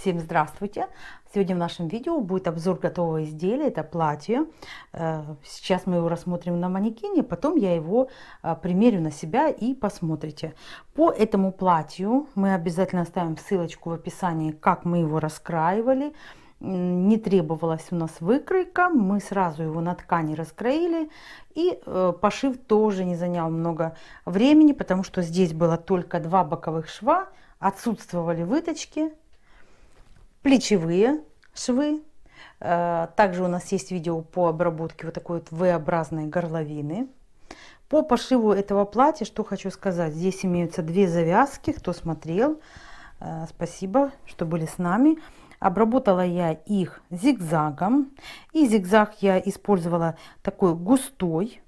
Всем здравствуйте! Сегодня в нашем видео будет обзор готового изделия, это платье. Э, сейчас мы его рассмотрим на манекене, потом я его э, примерю на себя и посмотрите. По этому платью мы обязательно оставим ссылочку в описании, как мы его раскраивали. Не требовалась у нас выкройка, мы сразу его на ткани раскроили. И э, пошив тоже не занял много времени, потому что здесь было только два боковых шва, отсутствовали выточки, плечевые швы. Э, также у нас есть видео по обработке вот такой вот V-образной горловины. По пошиву этого платья, что хочу сказать, здесь имеются две завязки, кто смотрел, э, спасибо, что были с нами. Обработала я их зигзагом, и зигзаг я использовала такой густой.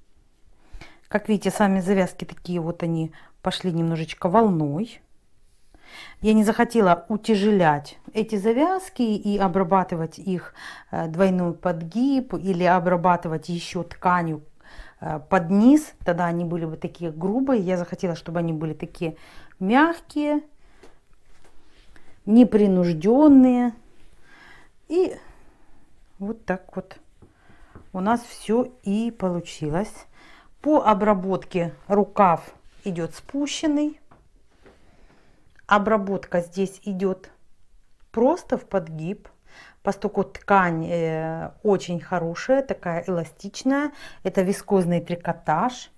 Как видите, сами завязки такие вот они пошли немножечко волной я не захотела утяжелять эти завязки и обрабатывать их э, двойной подгиб или обрабатывать еще тканью э, под низ, тогда они были бы такие грубые, я захотела, чтобы они были такие мягкие, непринужденные. И вот так вот у нас все и получилось. По обработке рукав идет спущенный. Обработка здесь идет просто в подгиб, поскольку ткань э, очень хорошая, такая эластичная. Это вискозный трикотаж.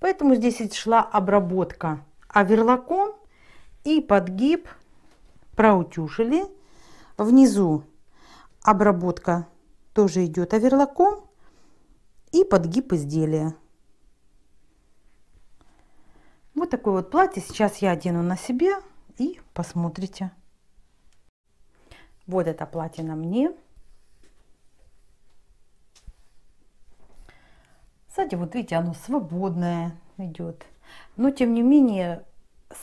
Поэтому здесь шла обработка оверлоком а и подгиб проутюжили. Внизу обработка тоже идет оверлоком а и подгиб изделия. Вот такое вот платье сейчас я одену на себе и посмотрите. Вот это платье на мне. Сзади, вот видите, оно свободное идет. Но, тем не менее,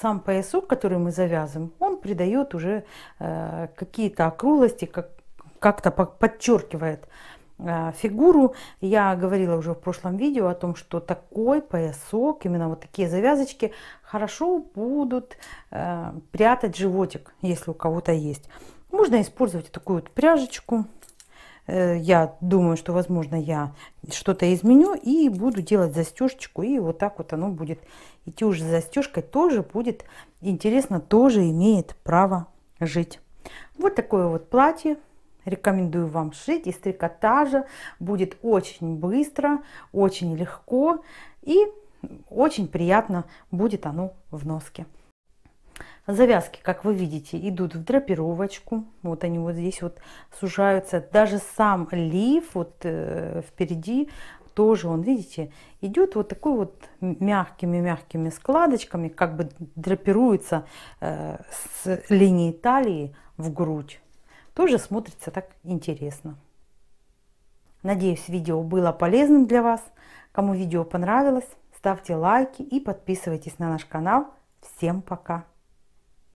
сам поясок, который мы завязываем, он придает уже э, какие-то округлости, как-то как подчеркивает Э, фигуру. Я говорила уже в прошлом видео о том, что такой поясок, именно вот такие завязочки, хорошо будут э, прятать животик, если у кого-то есть. Можно использовать такую вот пряжечку. Э, я думаю, что, возможно, я что-то изменю и буду делать застежечку. И вот так вот оно будет идти уже застежкой. Тоже будет интересно, тоже имеет право жить. Вот такое вот платье Рекомендую вам шить из трикотажа. Будет очень быстро, очень легко и очень приятно будет оно в носке. Завязки, как вы видите, идут в драпировочку. Вот они вот здесь вот сужаются. Даже сам лиф вот э, впереди тоже он, видите, идет вот такой вот мягкими-мягкими складочками, как бы драпируется э, с линии талии в грудь тоже смотрится так интересно. Надеюсь, видео было полезным для вас. Кому видео понравилось, ставьте лайки и подписывайтесь на наш канал. Всем пока!